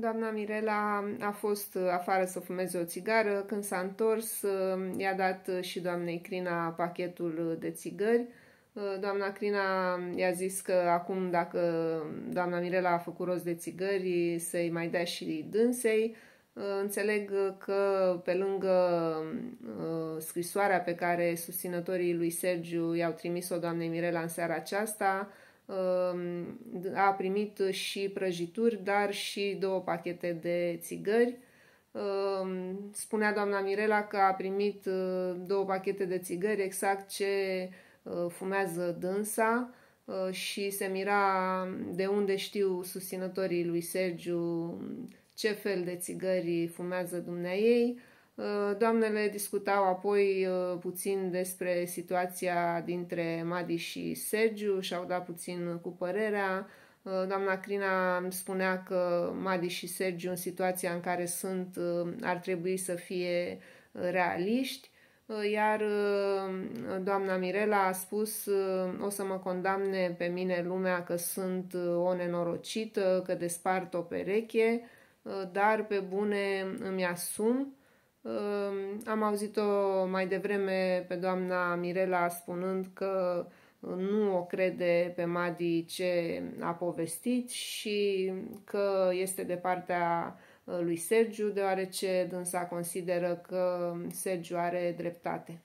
Doamna Mirela a fost uh, afară să fumeze o țigară, când s-a întors uh, i-a dat uh, și doamnei Crina pachetul de țigări. Doamna Crina i-a zis că acum dacă doamna Mirela a făcut rost de țigări să-i mai dea și dânsei. Înțeleg că pe lângă scrisoarea pe care susținătorii lui Sergiu i-au trimis-o doamnei Mirela în seara aceasta, Um, a primit și prăjituri, dar și două pachete de țigări. Um, spunea doamna Mirela că a primit uh, două pachete de țigări, exact ce uh, fumează dânsa uh, și se mira de unde știu susținătorii lui Sergiu ce fel de țigări fumează dumneai ei. Uh, doamnele discutau apoi uh, puțin despre situația dintre Madi și Sergiu, și-au dat puțin cu părerea. Uh, doamna Crina spunea că Madi și Sergiu, în situația în care sunt, ar trebui să fie realiști, iar doamna Mirela a spus o să mă condamne pe mine lumea că sunt o nenorocită, că despart o pereche, dar pe bune îmi asum am auzit-o mai devreme pe doamna Mirela spunând că nu o crede pe Madi ce a povestit și că este de partea uh, lui Sergiu, deoarece dânsa consideră că Sergiu are dreptate.